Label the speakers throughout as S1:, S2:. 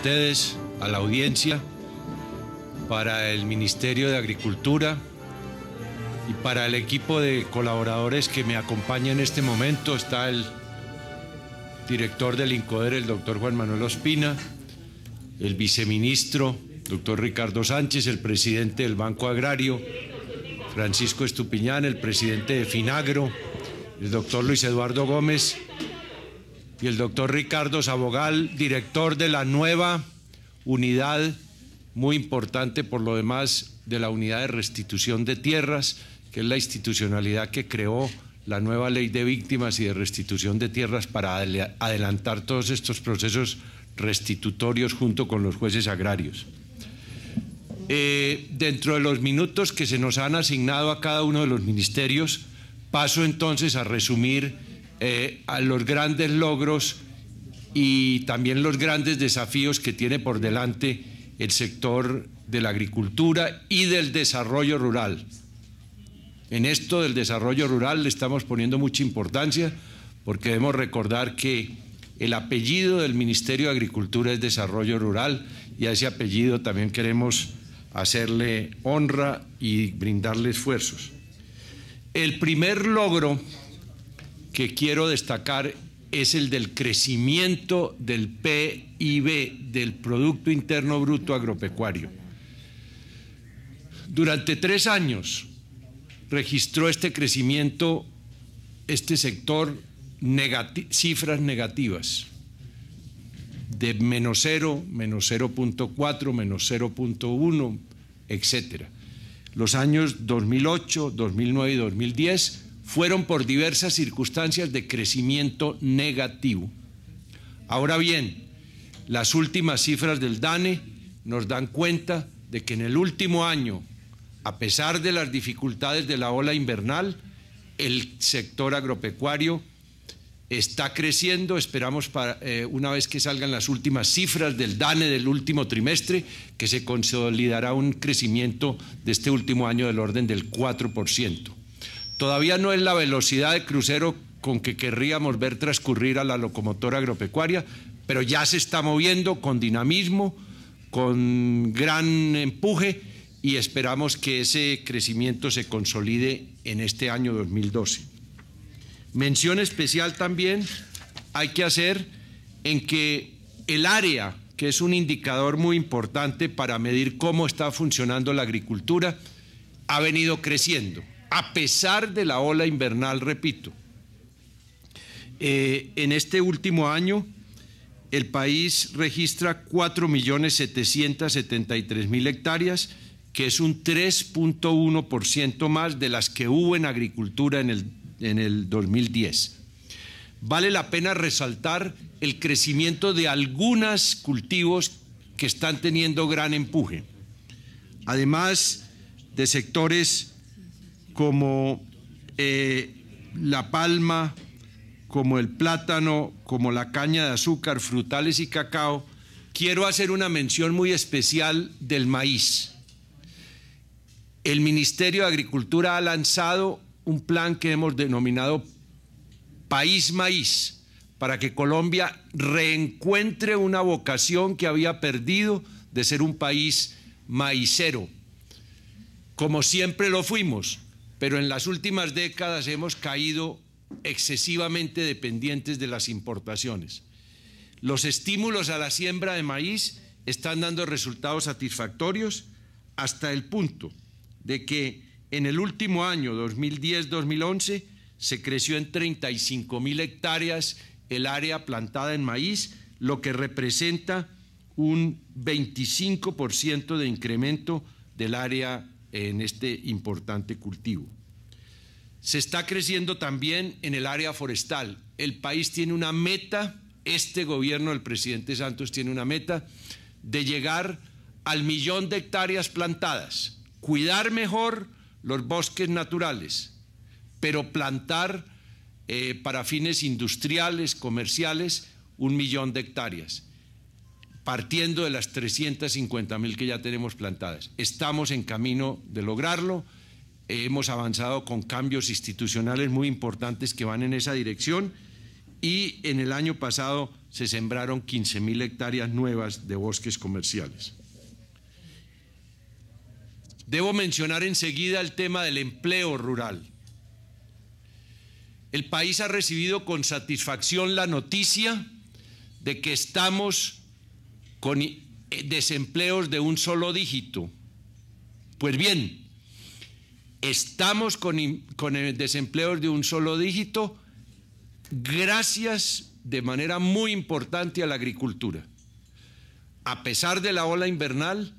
S1: ustedes, a la audiencia, para el Ministerio de Agricultura y para el equipo de colaboradores que me acompaña en este momento. Está el director del INCODER, el doctor Juan Manuel Ospina, el viceministro, doctor Ricardo Sánchez, el presidente del Banco Agrario, Francisco Estupiñán, el presidente de Finagro, el doctor Luis Eduardo Gómez, y el doctor Ricardo Sabogal, director de la nueva unidad, muy importante por lo demás, de la unidad de restitución de tierras, que es la institucionalidad que creó la nueva ley de víctimas y de restitución de tierras para adelantar todos estos procesos restitutorios junto con los jueces agrarios. Eh, dentro de los minutos que se nos han asignado a cada uno de los ministerios, paso entonces a resumir eh, a los grandes logros y también los grandes desafíos que tiene por delante el sector de la agricultura y del desarrollo rural. En esto del desarrollo rural le estamos poniendo mucha importancia porque debemos recordar que el apellido del Ministerio de Agricultura es Desarrollo Rural y a ese apellido también queremos hacerle honra y brindarle esfuerzos. El primer logro que quiero destacar es el del crecimiento del PIB, del Producto Interno Bruto Agropecuario. Durante tres años registró este crecimiento, este sector, cifras negativas de menos cero, menos 0.4, menos 0.1, etcétera. Los años 2008, 2009 y 2010 fueron por diversas circunstancias de crecimiento negativo. Ahora bien, las últimas cifras del DANE nos dan cuenta de que en el último año, a pesar de las dificultades de la ola invernal, el sector agropecuario está creciendo, esperamos para, eh, una vez que salgan las últimas cifras del DANE del último trimestre, que se consolidará un crecimiento de este último año del orden del 4%. Todavía no es la velocidad de crucero con que querríamos ver transcurrir a la locomotora agropecuaria, pero ya se está moviendo con dinamismo, con gran empuje y esperamos que ese crecimiento se consolide en este año 2012. Mención especial también hay que hacer en que el área, que es un indicador muy importante para medir cómo está funcionando la agricultura, ha venido creciendo a pesar de la ola invernal, repito. Eh, en este último año, el país registra 4.773.000 hectáreas, que es un 3.1% más de las que hubo en agricultura en el, en el 2010. Vale la pena resaltar el crecimiento de algunos cultivos que están teniendo gran empuje, además de sectores como eh, la palma, como el plátano, como la caña de azúcar, frutales y cacao, quiero hacer una mención muy especial del maíz. El Ministerio de Agricultura ha lanzado un plan que hemos denominado País Maíz, para que Colombia reencuentre una vocación que había perdido de ser un país maicero, como siempre lo fuimos, pero en las últimas décadas hemos caído excesivamente dependientes de las importaciones. Los estímulos a la siembra de maíz están dando resultados satisfactorios hasta el punto de que en el último año 2010-2011 se creció en 35 mil hectáreas el área plantada en maíz, lo que representa un 25% de incremento del área en este importante cultivo. Se está creciendo también en el área forestal. El país tiene una meta, este gobierno del presidente Santos tiene una meta de llegar al millón de hectáreas plantadas, cuidar mejor los bosques naturales, pero plantar eh, para fines industriales, comerciales, un millón de hectáreas partiendo de las 350 mil que ya tenemos plantadas. Estamos en camino de lograrlo, hemos avanzado con cambios institucionales muy importantes que van en esa dirección y en el año pasado se sembraron 15.000 mil hectáreas nuevas de bosques comerciales. Debo mencionar enseguida el tema del empleo rural. El país ha recibido con satisfacción la noticia de que estamos con eh, desempleos de un solo dígito. Pues bien, estamos con, con eh, desempleos de un solo dígito gracias de manera muy importante a la agricultura. A pesar de la ola invernal,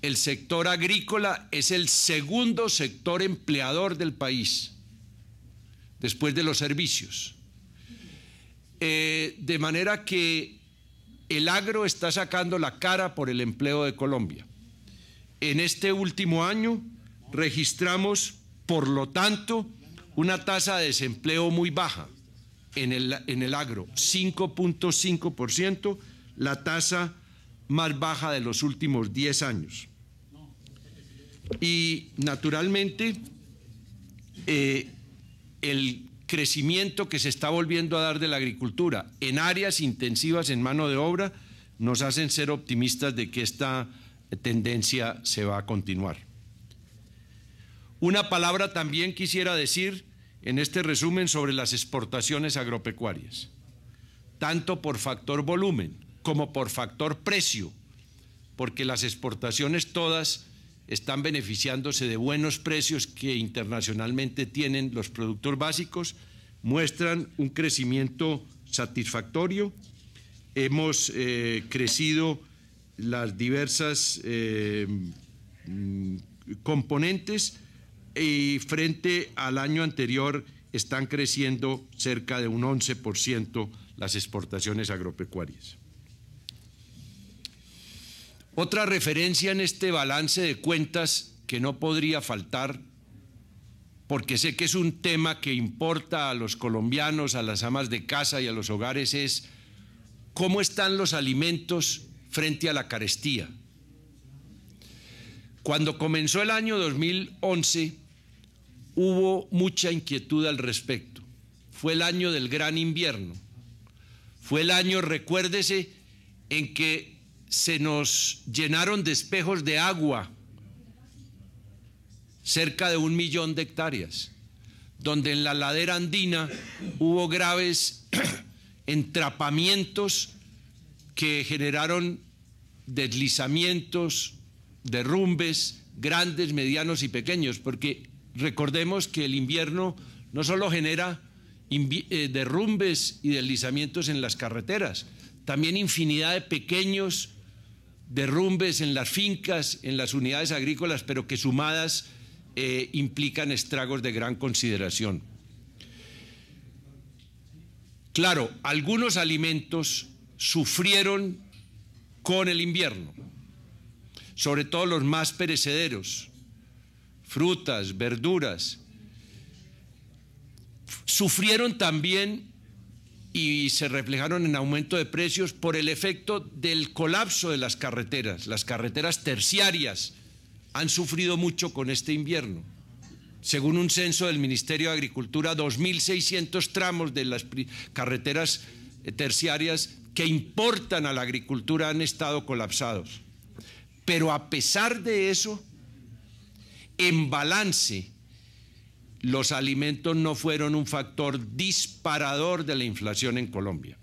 S1: el sector agrícola es el segundo sector empleador del país, después de los servicios. Eh, de manera que el agro está sacando la cara por el empleo de Colombia. En este último año registramos, por lo tanto, una tasa de desempleo muy baja en el, en el agro, 5.5%, la tasa más baja de los últimos 10 años. Y naturalmente, eh, el crecimiento que se está volviendo a dar de la agricultura en áreas intensivas en mano de obra nos hacen ser optimistas de que esta tendencia se va a continuar. Una palabra también quisiera decir en este resumen sobre las exportaciones agropecuarias, tanto por factor volumen como por factor precio, porque las exportaciones todas están beneficiándose de buenos precios que internacionalmente tienen los productos básicos, muestran un crecimiento satisfactorio. Hemos eh, crecido las diversas eh, mm, componentes y frente al año anterior están creciendo cerca de un 11% las exportaciones agropecuarias. Otra referencia en este balance de cuentas que no podría faltar, porque sé que es un tema que importa a los colombianos, a las amas de casa y a los hogares, es cómo están los alimentos frente a la carestía. Cuando comenzó el año 2011, hubo mucha inquietud al respecto. Fue el año del gran invierno. Fue el año, recuérdese, en que se nos llenaron de espejos de agua, cerca de un millón de hectáreas, donde en la ladera andina hubo graves entrapamientos que generaron deslizamientos, derrumbes, grandes, medianos y pequeños, porque recordemos que el invierno no solo genera eh, derrumbes y deslizamientos en las carreteras, también infinidad de pequeños derrumbes en las fincas, en las unidades agrícolas, pero que sumadas eh, implican estragos de gran consideración. Claro, algunos alimentos sufrieron con el invierno, sobre todo los más perecederos, frutas, verduras. Sufrieron también y se reflejaron en aumento de precios por el efecto del colapso de las carreteras. Las carreteras terciarias han sufrido mucho con este invierno. Según un censo del Ministerio de Agricultura, 2.600 tramos de las carreteras eh, terciarias que importan a la agricultura han estado colapsados. Pero a pesar de eso, en balance, los alimentos no fueron un factor disparador de la inflación en Colombia.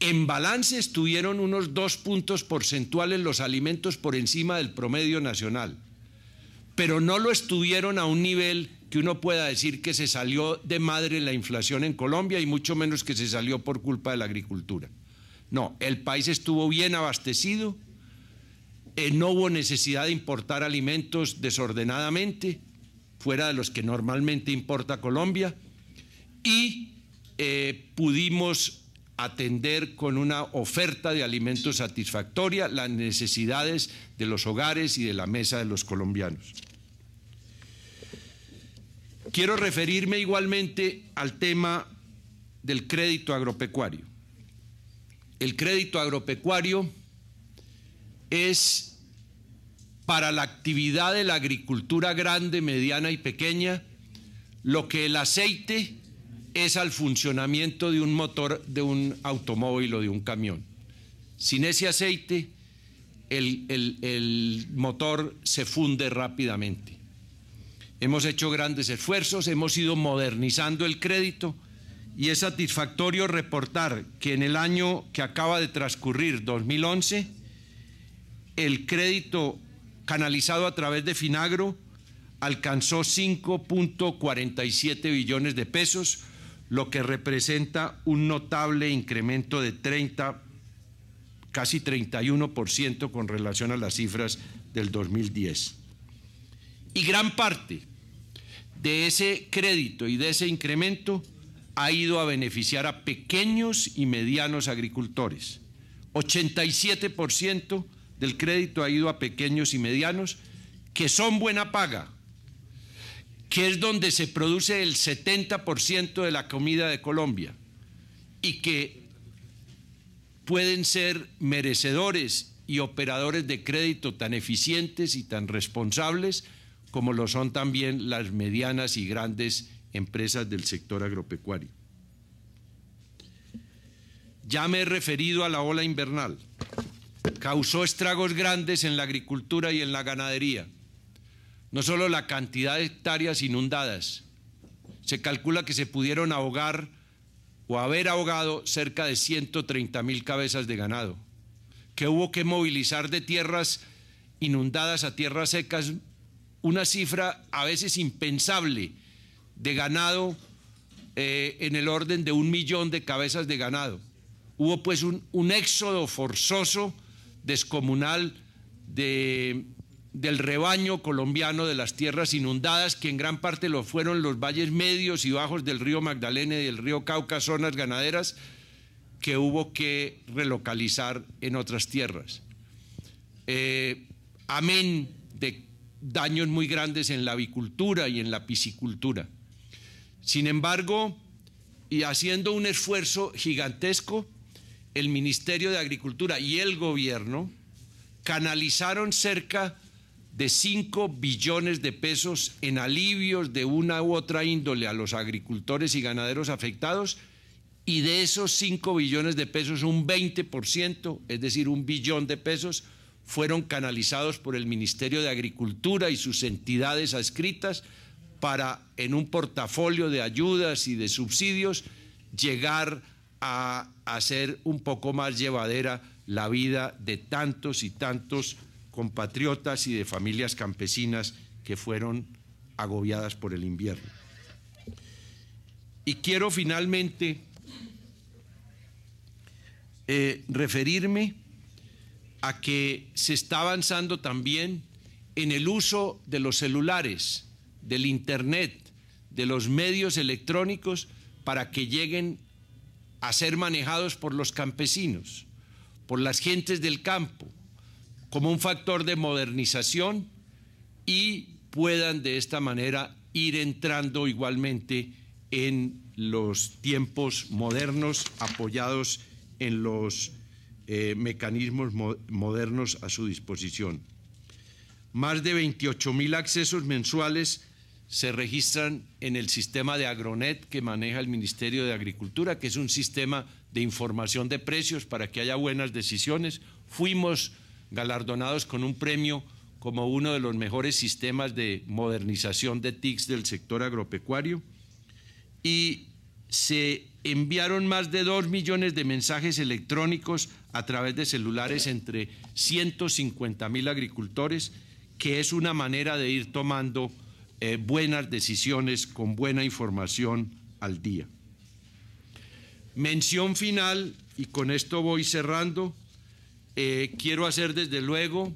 S1: En balance estuvieron unos dos puntos porcentuales los alimentos por encima del promedio nacional, pero no lo estuvieron a un nivel que uno pueda decir que se salió de madre la inflación en Colombia y mucho menos que se salió por culpa de la agricultura. No, el país estuvo bien abastecido, eh, no hubo necesidad de importar alimentos desordenadamente fuera de los que normalmente importa Colombia, y eh, pudimos atender con una oferta de alimentos satisfactoria las necesidades de los hogares y de la mesa de los colombianos. Quiero referirme igualmente al tema del crédito agropecuario. El crédito agropecuario es para la actividad de la agricultura grande, mediana y pequeña lo que el aceite es al funcionamiento de un motor, de un automóvil o de un camión. Sin ese aceite, el, motor se funde rápidamente. Hemos hecho grandes esfuerzos, hemos ido modernizando el crédito y es satisfactorio reportar que en el año que acaba de transcurrir, 2011, el crédito canalizado a través de Finagro, alcanzó 5.47 billones de pesos, lo que representa un notable incremento de 30, casi 31% con relación a las cifras del 2010. Y gran parte de ese crédito y de ese incremento ha ido a beneficiar a pequeños y medianos agricultores. 87% del crédito ha ido a pequeños y medianos, que son buena paga, que es donde se produce el 70% de la comida de Colombia y que pueden ser merecedores y operadores de crédito tan eficientes y tan responsables como lo son también las medianas y grandes empresas del sector agropecuario. Ya me he referido a la ola invernal causó estragos grandes en la agricultura y en la ganadería. No solo la cantidad de hectáreas inundadas, se calcula que se pudieron ahogar o haber ahogado cerca de 130 mil cabezas de ganado, que hubo que movilizar de tierras inundadas a tierras secas una cifra a veces impensable de ganado eh, en el orden de un millón de cabezas de ganado. Hubo pues un éxodo forzoso descomunal del rebaño colombiano de las tierras inundadas, que en gran parte lo fueron los valles medios y bajos del río Magdalena y del río Cauca, zonas ganaderas, que hubo que relocalizar en otras tierras. Eh, amén de daños muy grandes en la avicultura y en la piscicultura. Sin embargo, y haciendo un esfuerzo gigantesco, el Ministerio de Agricultura y el gobierno canalizaron cerca de 5 billones de pesos en alivios de una u otra índole a los agricultores y ganaderos afectados y de esos 5 billones de pesos un 20%, es decir, un billón de pesos, fueron canalizados por el Ministerio de Agricultura y sus entidades adscritas para, en un portafolio de ayudas y de subsidios, llegar a hacer un poco más llevadera la vida de tantos y tantos compatriotas y de familias campesinas que fueron agobiadas por el invierno. Y quiero finalmente eh, referirme a que se está avanzando también en el uso de los celulares, del Internet, de los medios electrónicos para que lleguen a ser manejados por los campesinos, por las gentes del campo, como un factor de modernización y puedan de esta manera ir entrando igualmente en los tiempos modernos apoyados en los eh, mecanismos modernos a su disposición. Más de 28 mil accesos mensuales se registran en el sistema de Agronet que maneja el Ministerio de Agricultura, que es un sistema de información de precios para que haya buenas decisiones. Fuimos galardonados con un premio como uno de los mejores sistemas de modernización de TICs del sector agropecuario y se enviaron más de dos millones de mensajes electrónicos a través de celulares entre 150 mil agricultores, que es una manera de ir tomando eh, buenas decisiones con buena información al día. Mención final, y con esto voy cerrando, eh, quiero hacer desde luego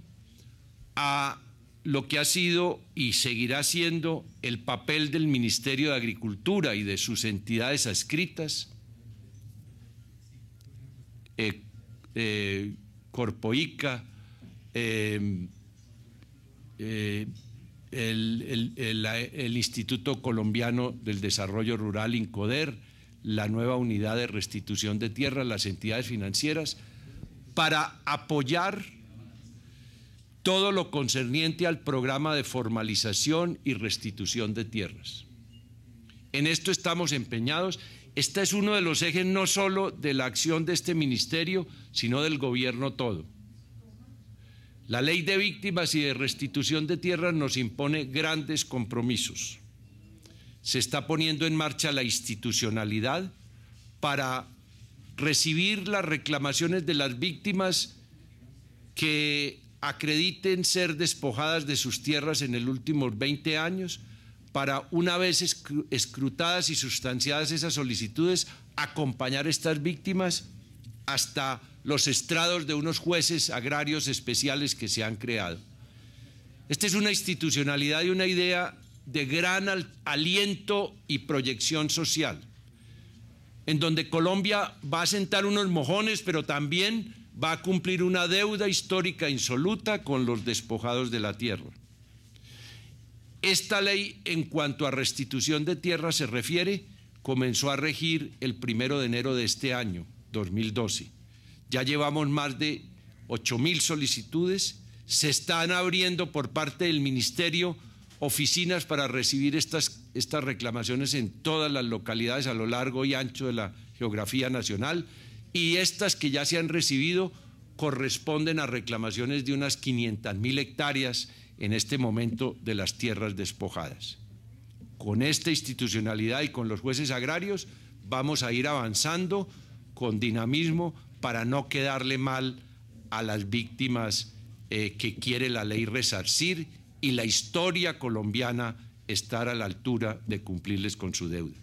S1: a lo que ha sido y seguirá siendo el papel del Ministerio de Agricultura y de sus entidades adscritas, eh, eh Corpoica, el, Instituto Colombiano del Desarrollo Rural, INCODER, la nueva unidad de restitución de tierras, las entidades financieras, para apoyar todo lo concerniente al programa de formalización y restitución de tierras. En esto estamos empeñados. Este es uno de los ejes no solo de la acción de este ministerio, sino del gobierno todo. La ley de víctimas y de restitución de tierras nos impone grandes compromisos. Se está poniendo en marcha la institucionalidad para recibir las reclamaciones de las víctimas que acrediten ser despojadas de sus tierras en los últimos 20 años para una vez escrutadas y sustanciadas esas solicitudes, acompañar a estas víctimas hasta los estrados de unos jueces agrarios especiales que se han creado. Esta es una institucionalidad y una idea de gran aliento y proyección social, en donde Colombia va a sentar unos mojones, pero también va a cumplir una deuda histórica insoluta con los despojados de la tierra. Esta ley, en cuanto a restitución de tierra se refiere, comenzó a regir el primero de enero de este año 2012. Ya llevamos más de 8.000 solicitudes. Se están abriendo por parte del Ministerio oficinas para recibir estas, estas reclamaciones en todas las localidades a lo largo y ancho de la geografía nacional y estas que ya se han recibido corresponden a reclamaciones de unas 500.000 hectáreas en este momento de las tierras despojadas. Con esta institucionalidad y con los jueces agrarios vamos a ir avanzando con dinamismo para no quedarle mal a las víctimas eh, que quiere la ley resarcir y la historia colombiana estar a la altura de cumplirles con su deuda.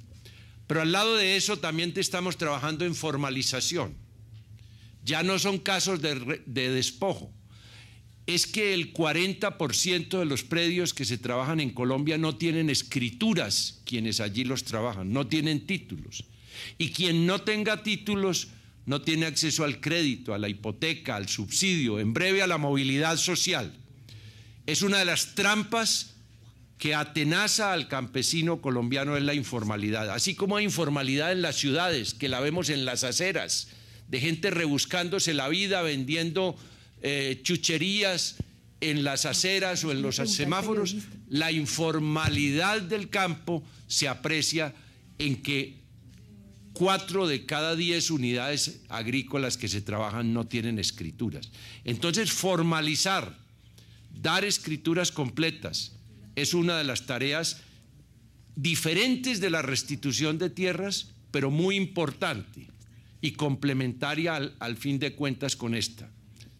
S1: Pero al lado de eso también te estamos trabajando en formalización. Ya no son casos de, de despojo. Es que el 40% de los predios que se trabajan en Colombia no tienen escrituras quienes allí los trabajan, no tienen títulos. Y quien no tenga títulos no tiene acceso al crédito, a la hipoteca, al subsidio, en breve a la movilidad social. Es una de las trampas que atenaza al campesino colombiano es la informalidad. Así como hay informalidad en las ciudades, que la vemos en las aceras, de gente rebuscándose la vida vendiendo eh, chucherías en las aceras o en los semáforos, la informalidad del campo se aprecia en que cuatro de cada diez unidades agrícolas que se trabajan no tienen escrituras. Entonces, formalizar, dar escrituras completas, es una de las tareas diferentes de la restitución de tierras, pero muy importante y complementaria al, al fin de cuentas con esta.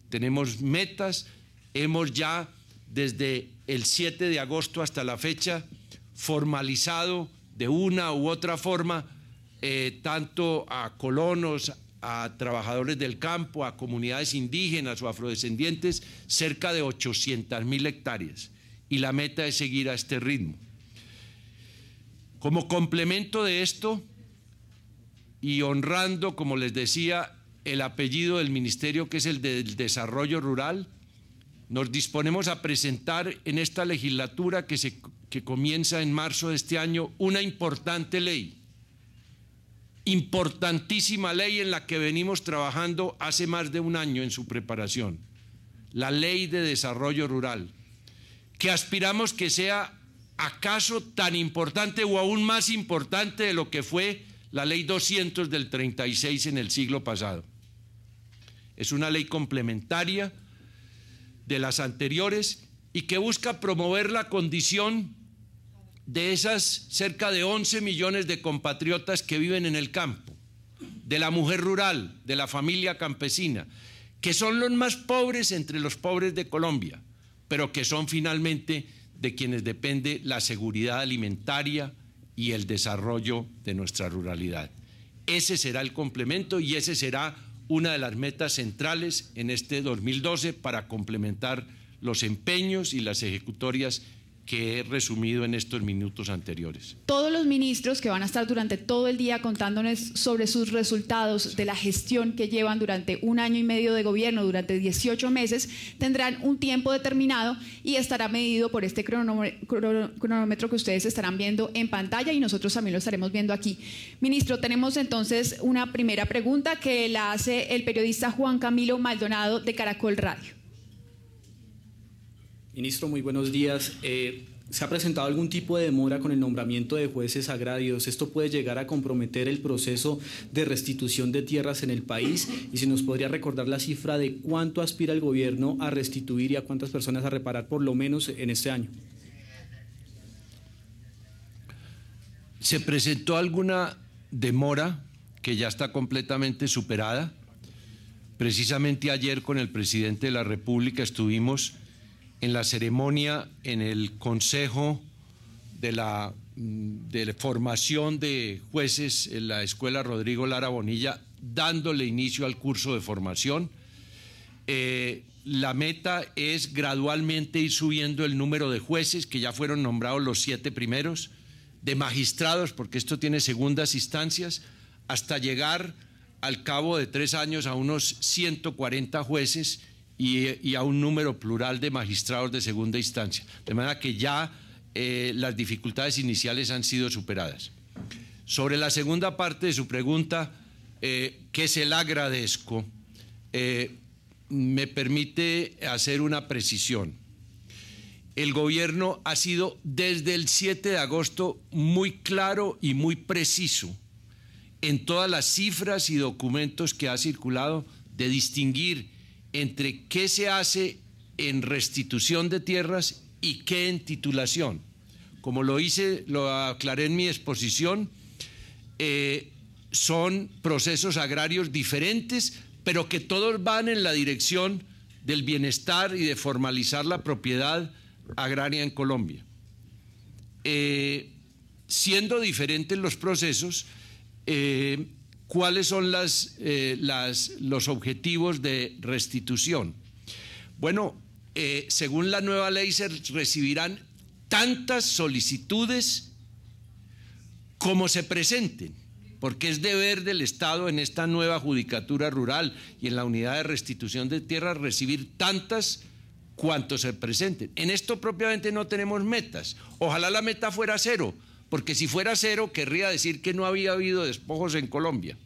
S1: Tenemos metas, hemos ya desde el 7 de agosto hasta la fecha formalizado de una u otra forma eh, tanto a colonos, a trabajadores del campo, a comunidades indígenas o afrodescendientes, cerca de 800 mil hectáreas. Y la meta es seguir a este ritmo. Como complemento de esto, y honrando, como les decía, el apellido del ministerio, que es el del desarrollo rural, nos disponemos a presentar en esta legislatura que, se, que comienza en marzo de este año una importante ley importantísima ley en la que venimos trabajando hace más de un año en su preparación, la ley de desarrollo rural, que aspiramos que sea acaso tan importante o aún más importante de lo que fue la ley 200 del 36 en el siglo pasado. Es una ley complementaria de las anteriores y que busca promover la condición de esas cerca de 11 millones de compatriotas que viven en el campo, de la mujer rural, de la familia campesina, que son los más pobres entre los pobres de Colombia, pero que son finalmente de quienes depende la seguridad alimentaria y el desarrollo de nuestra ruralidad. Ese será el complemento y ese será una de las metas centrales en este 2012 para complementar los empeños y las ejecutorias que he resumido en estos minutos anteriores. Todos los ministros que van a estar durante todo el día contándonos sobre sus resultados de la gestión que llevan durante un año y medio de gobierno, durante 18 meses, tendrán un tiempo determinado y estará medido por este cronómetro que ustedes estarán viendo en pantalla y nosotros también lo estaremos viendo aquí. Ministro, tenemos entonces una primera pregunta que la hace el periodista Juan Camilo Maldonado de Caracol Radio. Ministro, muy buenos días. Eh, ¿Se ha presentado algún tipo de demora con el nombramiento de jueces agrarios? ¿Esto puede llegar a comprometer el proceso de restitución de tierras en el país? Y si nos podría recordar la cifra de cuánto aspira el gobierno a restituir y a cuántas personas a reparar, por lo menos en este año. ¿Se presentó alguna demora que ya está completamente superada? Precisamente ayer con el presidente de la República estuvimos en la ceremonia en el Consejo mm, de la, formación de jueces en la Escuela Rodrigo Lara Bonilla, dándole inicio al curso de formación. Eh, la meta es gradualmente ir subiendo el número de jueces, que ya fueron nombrados los siete primeros, de magistrados, porque esto tiene segundas instancias, hasta llegar al cabo de tres años a unos 140 jueces y, a un número plural de magistrados de segunda instancia. De manera que ya eh, las dificultades iniciales han sido superadas. Sobre la segunda parte de su pregunta, eh, que se la agradezco, eh, me permite hacer una precisión. El gobierno ha sido desde el 7 de agosto muy claro y muy preciso en todas las cifras y documentos que ha circulado de distinguir entre qué se hace en restitución de tierras y qué en titulación. Como lo hice, lo aclaré en mi exposición, eh, son procesos agrarios diferentes, pero que todos van en la dirección del bienestar y de formalizar la propiedad agraria en Colombia. Eh, siendo diferentes los procesos, eh, cuáles son eh, los objetivos de restitución. Bueno, eh, según la nueva ley se recibirán tantas solicitudes como se presenten, porque es deber del Estado en esta nueva judicatura rural y en la unidad de restitución de tierras recibir tantas cuanto se presenten. En esto propiamente no tenemos metas. Ojalá la meta fuera cero, porque si fuera cero querría decir que no había habido despojos en Colombia.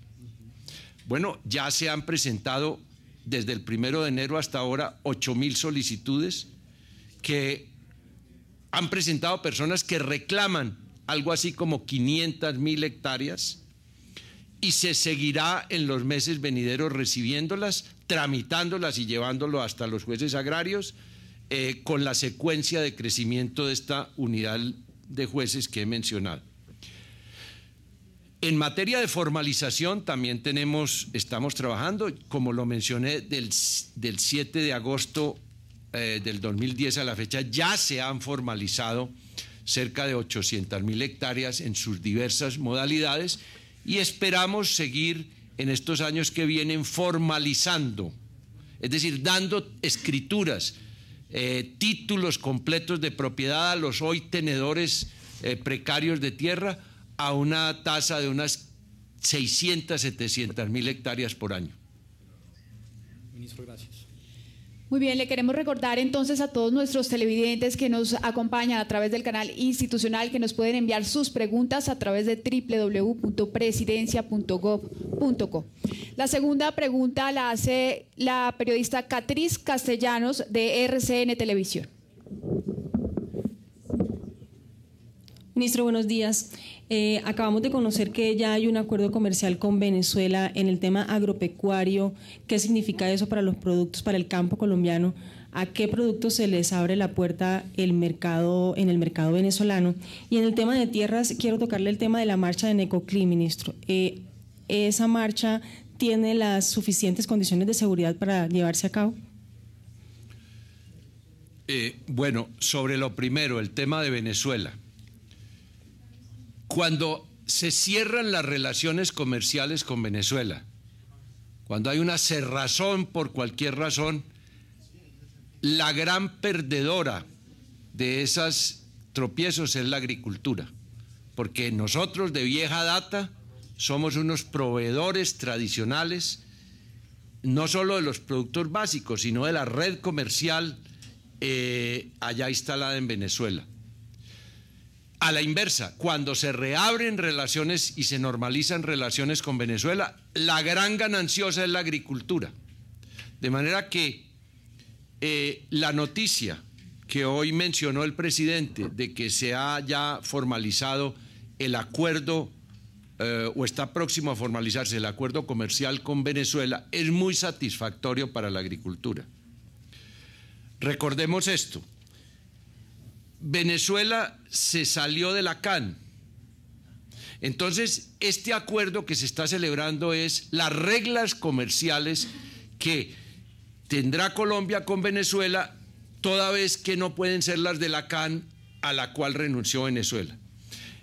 S1: Bueno, ya se han presentado desde el primero de enero hasta ahora 8 mil solicitudes que han presentado personas que reclaman algo así como 500 mil hectáreas y se seguirá en los meses venideros recibiéndolas, tramitándolas y llevándolo hasta los jueces agrarios eh, con la secuencia de crecimiento de esta unidad de jueces que he mencionado. En materia de formalización también tenemos, estamos trabajando, como lo mencioné, del, del 7 de agosto eh, del 2010 a la fecha ya se han formalizado cerca de 800 mil hectáreas en sus diversas modalidades y esperamos seguir en estos años que vienen formalizando, es decir, dando escrituras, eh, títulos completos de propiedad a los hoy tenedores eh, precarios de tierra a una tasa de unas 600, 700 mil hectáreas por año. Ministro, gracias. Muy bien, le queremos recordar entonces a todos nuestros televidentes que nos acompañan a través del canal institucional que nos pueden enviar sus preguntas a través de www.presidencia.gov.co. La segunda pregunta la hace la periodista Catriz Castellanos de RCN Televisión. Ministro, buenos días. Eh, acabamos de conocer que ya hay un acuerdo comercial con Venezuela en el tema agropecuario. ¿Qué significa eso para los productos, para el campo colombiano? ¿A qué productos se les abre la puerta el mercado, en el mercado venezolano? Y en el tema de tierras, quiero tocarle el tema de la marcha de Necoclí, ministro. Eh, ¿Esa marcha tiene las suficientes condiciones de seguridad para llevarse a cabo? Eh, bueno, sobre lo primero, el tema de Venezuela. Cuando se cierran las relaciones comerciales con Venezuela, cuando hay una cerrazón por cualquier razón, la gran perdedora de esos tropiezos es la agricultura, porque nosotros de vieja data somos unos proveedores tradicionales, no solo de los productos básicos, sino de la red comercial eh, allá instalada en Venezuela a la inversa, cuando se reabren relaciones y se normalizan relaciones con Venezuela, la gran gananciosa es la agricultura. De manera que eh, la noticia que hoy mencionó el presidente de que se ha ya formalizado el acuerdo eh, o está próximo a formalizarse el acuerdo comercial con Venezuela es muy satisfactorio para la agricultura. Recordemos esto, Venezuela se salió de la CAN. Entonces, este acuerdo que se está celebrando es las reglas comerciales que tendrá Colombia con Venezuela toda vez que no pueden ser las de la CAN a la cual renunció Venezuela.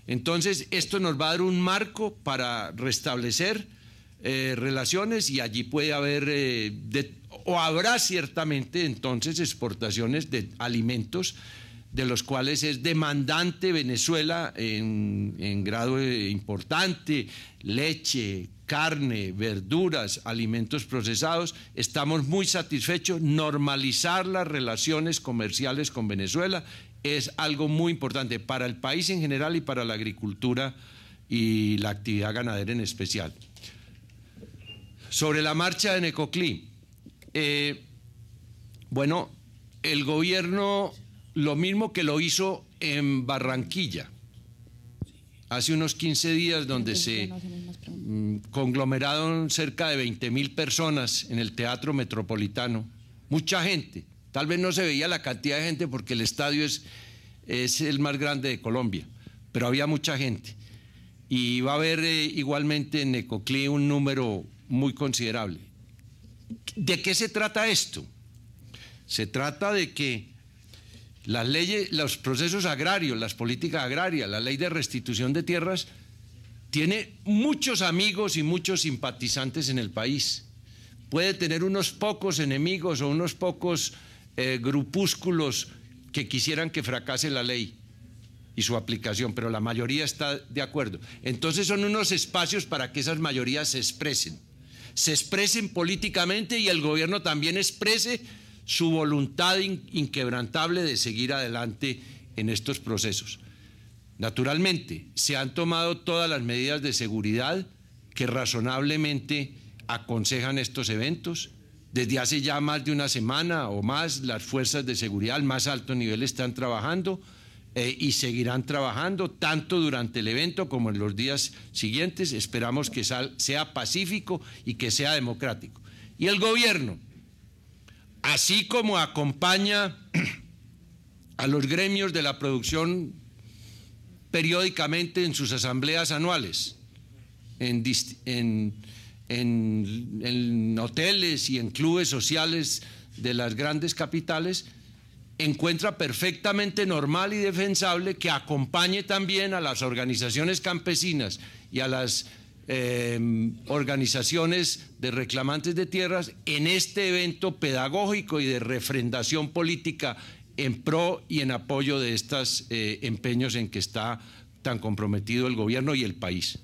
S1: Entonces, esto nos va a dar un marco para restablecer eh, relaciones y allí puede haber, eh, o habrá ciertamente entonces exportaciones de alimentos de los cuales es demandante Venezuela en, grado importante, leche, carne, verduras, alimentos procesados. Estamos muy satisfechos. Normalizar las relaciones comerciales con Venezuela es algo muy importante para el país en general y para la agricultura y la actividad ganadera en especial. Sobre la marcha de Necoclí, eh, bueno, el gobierno lo mismo que lo hizo en Barranquilla, hace unos 15 días, donde se mm, conglomeraron cerca de 20 mil personas en el Teatro Metropolitano. Mucha gente. Tal vez no se veía la cantidad de gente porque el estadio es, es el más grande de Colombia, pero había mucha gente. Y va a haber eh, igualmente en Ecoclí un número muy considerable. ¿De qué se trata esto? Se trata de que las leyes, los procesos agrarios, las políticas agrarias, la ley de restitución de tierras, tiene muchos amigos y muchos simpatizantes en el país. Puede tener unos pocos enemigos o unos pocos eh, grupúsculos que quisieran que fracase la ley y su aplicación, pero la mayoría está de acuerdo. Entonces son unos espacios para que esas mayorías se expresen, se expresen políticamente y el gobierno también exprese su voluntad inquebrantable de seguir adelante en estos procesos. Naturalmente, se han tomado todas las medidas de seguridad que razonablemente aconsejan estos eventos. Desde hace ya más de una semana o más, las fuerzas de seguridad al más alto nivel están trabajando eh, y seguirán trabajando tanto durante el evento como en los días siguientes. Esperamos que sea pacífico y que sea democrático. Y el gobierno, así como acompaña a los gremios de la producción periódicamente en sus asambleas anuales, en, hoteles y en clubes sociales de las grandes capitales, encuentra perfectamente normal y defensable que acompañe también a las organizaciones campesinas y a las Em, organizaciones de reclamantes de tierras en este evento pedagógico y de refrendación política en pro y en apoyo de estos eh, empeños en que está tan comprometido el gobierno y el país.